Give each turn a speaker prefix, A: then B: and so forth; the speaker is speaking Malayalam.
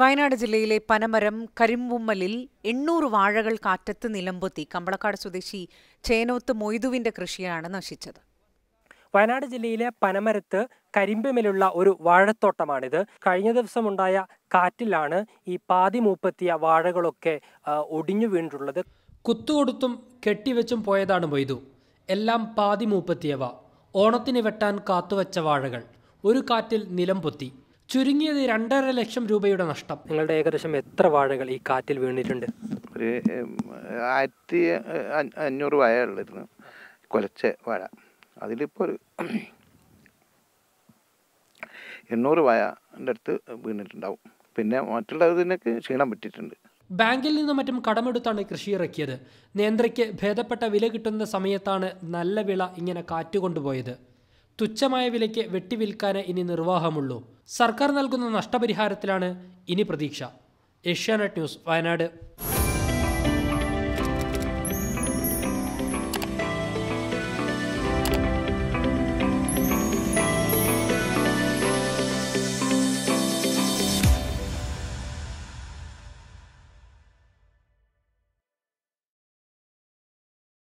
A: വയനാട് ജില്ലയിലെ പനമരം കരിമ്പുമ്മലിൽ എണ്ണൂറ് വാഴകൾ കാറ്റത്ത് നിലമ്പൊത്തി കമ്പളക്കാട് സ്വദേശി ചേനോത്ത് മൊയ്തുവിന്റെ കൃഷിയാണ് നശിച്ചത് വയനാട് ജില്ലയിലെ
B: പനമരത്ത് കരിമ്പുമ്മലുള്ള ഒരു വാഴത്തോട്ടമാണിത് കഴിഞ്ഞ ഉണ്ടായ കാറ്റിലാണ് ഈ പാതി മൂപ്പത്തിയ വാഴകളൊക്കെ ഒടിഞ്ഞു വീണിട്ടുള്ളത് കുത്തുകൊടുത്തും കെട്ടിവെച്ചും പോയതാണ് മൊയ്തു എല്ലാം പാതി മൂപ്പത്തിയവ ഓണത്തിന് വെട്ടാൻ കാത്തുവച്ച വാഴകൾ ഒരു കാറ്റിൽ നിലം പൊത്തി ചുരുങ്ങിയത് രണ്ടര ലക്ഷം രൂപയുടെ നഷ്ടം നിങ്ങളുടെ ഏകദേശം എത്ര വാഴകൾ ഈ കാറ്റിൽ വീണിട്ടുണ്ട്
C: ഒരു ആയിരത്തി അഞ്ഞൂറ് വാഴ ഉള്ളിരുന്നു കൊലച്ച വാഴ അതിലിപ്പോൾ ഒരു എണ്ണൂറ് വാഴൻ്റെ അടുത്ത് വീണിട്ടുണ്ടാവും പിന്നെ മറ്റുള്ളതിനൊക്കെ ക്ഷീണം പറ്റിയിട്ടുണ്ട്
B: ബാങ്കിൽ നിന്നും മറ്റും കടമെടുത്താണ് കൃഷി ഇറക്കിയത് നേന്ത്രയ്ക്ക് ഭേദപ്പെട്ട വില കിട്ടുന്ന സമയത്താണ് നല്ല വിള ഇങ്ങനെ കാറ്റുകൊണ്ടുപോയത് തുച്ഛമായ വിലയ്ക്ക് വിൽക്കാനേ ഇനി നിർവാഹമുള്ളൂ സർക്കാർ നൽകുന്ന നഷ്ടപരിഹാരത്തിലാണ് ഇനി പ്രതീക്ഷ ഏഷ്യാനെറ്റ് ന്യൂസ് വയനാട്